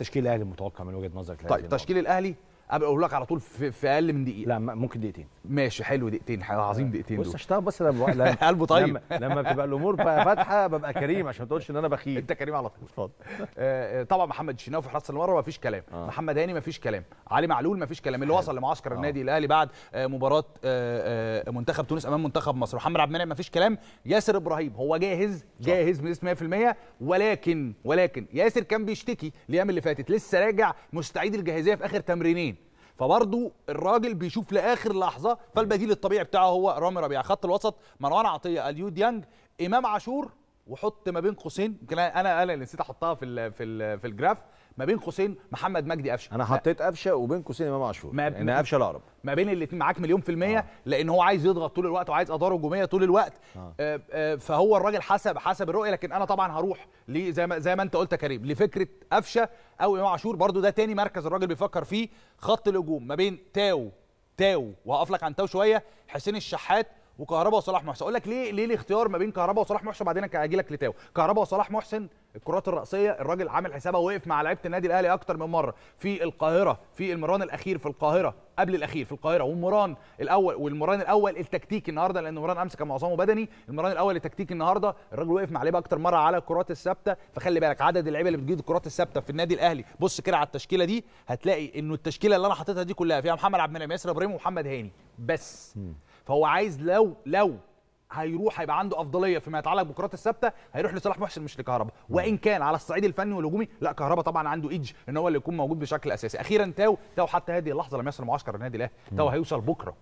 تشكيل الاهلي المتوقع من وجهه نظرك طيب تشكيل الاهلي قبل اقول لك على طول في, في اقل من دقيقه لا ممكن دقيقتين ماشي حلو دقيقتين عظيم دقيقتين بص اشتغل بس لما قلبه طيب لما, بتبقى الامور فاتحه ببقى كريم عشان ما تقولش ان انا بخيل انت كريم على طول اتفضل آه، آه، طبعا محمد الشناوي في حراسه المرمى مفيش كلام آه. محمد هاني مفيش كلام علي معلول مفيش كلام اللي وصل لمعسكر آه. النادي الاهلي بعد آه، مباراه منتخب تونس امام منتخب مصر محمد عبد المنعم مفيش كلام ياسر ابراهيم هو جاهز جاهز بنسبه 100% ولكن ولكن ياسر كان بيشتكي الايام اللي فاتت لسه راجع مستعيد الجاهزيه في اخر تمرينين فبرضه الراجل بيشوف لاخر لحظه فالبديل الطبيعي بتاعه هو رامي ربيعه خط الوسط مروان عطيه اليو ديانج امام عاشور وحط ما بين قوسين يمكن انا انا اللي نسيت احطها في الـ في الـ في الجراف ما بين قوسين محمد مجدي قفشه انا حطيت قفشه وبين قوسين امام عاشور ما قفشه الاقرب ما بين الاثنين معاك مليون في الميه آه. لان هو عايز يضغط طول الوقت وعايز اداره هجوميه طول الوقت آه. آه, آه فهو الراجل حسب حسب الرؤيه لكن انا طبعا هروح زي ما زي ما انت قلت يا كريم لفكره قفشه او امام عاشور برده ده تاني مركز الراجل بيفكر فيه خط الهجوم ما بين تاو تاو وهقف لك عن تاو شويه حسين الشحات وكهربا وصلاح محسن اقول لك ليه ليه الاختيار ما بين كهربا وصلاح محسن بعدين اجي لك لتاو كهربا وصلاح محسن الكرات الراسيه الراجل عامل حسابها وقف مع لعيبه النادي الاهلي اكتر من مره في القاهره في المران الاخير في القاهره قبل الاخير في القاهره والمران الاول والمران الاول التكتيكي النهارده لان المران امس كان معظمه بدني المران الاول التكتيكي النهارده الراجل وقف مع لعيبه اكتر مره على الكرات الثابته فخلي بالك عدد اللعيبه اللي بتجيب الكرات الثابته في النادي الاهلي بص كده على التشكيله دي هتلاقي انه التشكيله اللي انا حاططها دي كلها فيها محمد عبد المنعم ياسر ابراهيم ومحمد هاني بس فهو عايز لو لو هيروح هيبقى عنده افضليه فيما يتعلق بالكرات الثابته هيروح لصلاح محسن مش لكهربا وان كان على الصعيد الفني والهجومي لا كهربا طبعا عنده ايدج ان هو اللي يكون موجود بشكل اساسي اخيرا تاو تاو حتى هذه اللحظه لم يصل معسكر النادي الاهلي تاو هيوصل بكره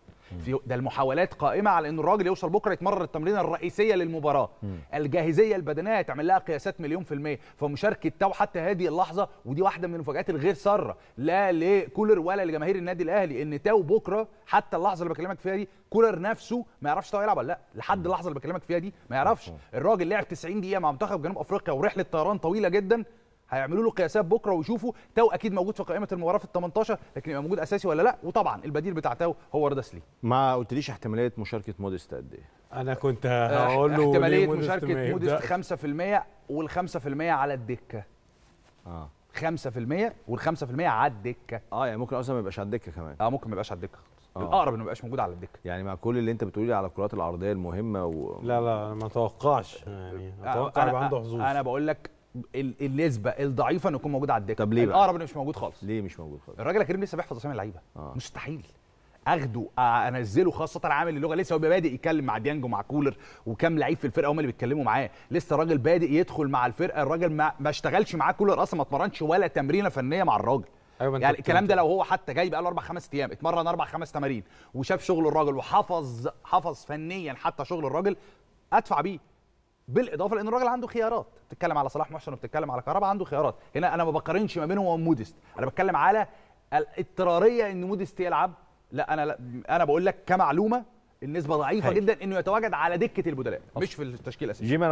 في ده المحاولات قائمه على ان الراجل يوصل بكره يتمرن التمرينه الرئيسيه للمباراه الجاهزيه البدنيه هيتعمل لها قياسات مليون في الميه فمشاركه تاو حتى هذه اللحظه ودي واحده من المفاجات الغير ساره لا لكولر ولا لجماهير النادي الاهلي ان تاو بكره حتى اللحظه اللي بكلمك فيها دي كولر نفسه ما يعرفش تاو يلعب ولا لا لحد اللحظه اللي بكلمك فيها دي ما يعرفش الراجل لعب 90 دقيقه مع منتخب جنوب افريقيا ورحله طيران طويله جدا هيعملوا له قياسات بكره ويشوفوا تاو اكيد موجود في قائمه المباراه في ال 18 لكن يبقى موجود اساسي ولا لا وطبعا البديل بتاع تاو هو رضا سليم ما قلتليش احتماليه مشاركه موديست قد ايه انا كنت آه، هقول له احتماليه مشاركه موديست 5% وال5% على الدكه اه 5% وال5% على الدكه اه يعني ممكن اصلا ما يبقاش على الدكه كمان اه ممكن ما يبقاش على الدكه آه. الاقرب انه ما يبقاش موجود على الدكه يعني مع كل اللي انت بتقولي على الكرات العرضيه المهمه و... لا لا ما اتوقعش يعني آه، اتوقع يبقى عنده حظوظ انا بقول لك النسبه الضعيفه انه يكون موجود على الدكه طب ليه الاقرب انه مش موجود خالص ليه مش موجود خالص الراجل الكريم لسه بيحفظ اسامي اللعيبه آه. مستحيل اخده انزله خاصه عامل اللغه لسه هو بادئ يتكلم مع ديانج ومع كولر وكام لعيب في الفرقه هم اللي بيتكلموا معاه لسه الراجل بادئ يدخل مع الفرقه الراجل ما, ما اشتغلش معاه كولر اصلا ما اتمرنش ولا تمرينه فنيه مع الراجل أيوة يعني الكلام ده لو هو حتى جاي بقاله اربع خمس ايام اتمرن اربع خمس تمارين وشاف شغل الراجل وحفظ حفظ فنيا حتى شغل الراجل ادفع بيه بالاضافه لان الراجل عنده خيارات بتتكلم على صلاح محسن وبتتكلم على كهربا عنده خيارات هنا انا ما بقارنش ما بينهم وموديست انا بتكلم على الاضطراريه ان موديست يلعب لا انا لا انا بقول لك كمعلومه النسبه ضعيفه هاي. جدا انه يتواجد على دكه البدلاء مش في التشكيل الاساسي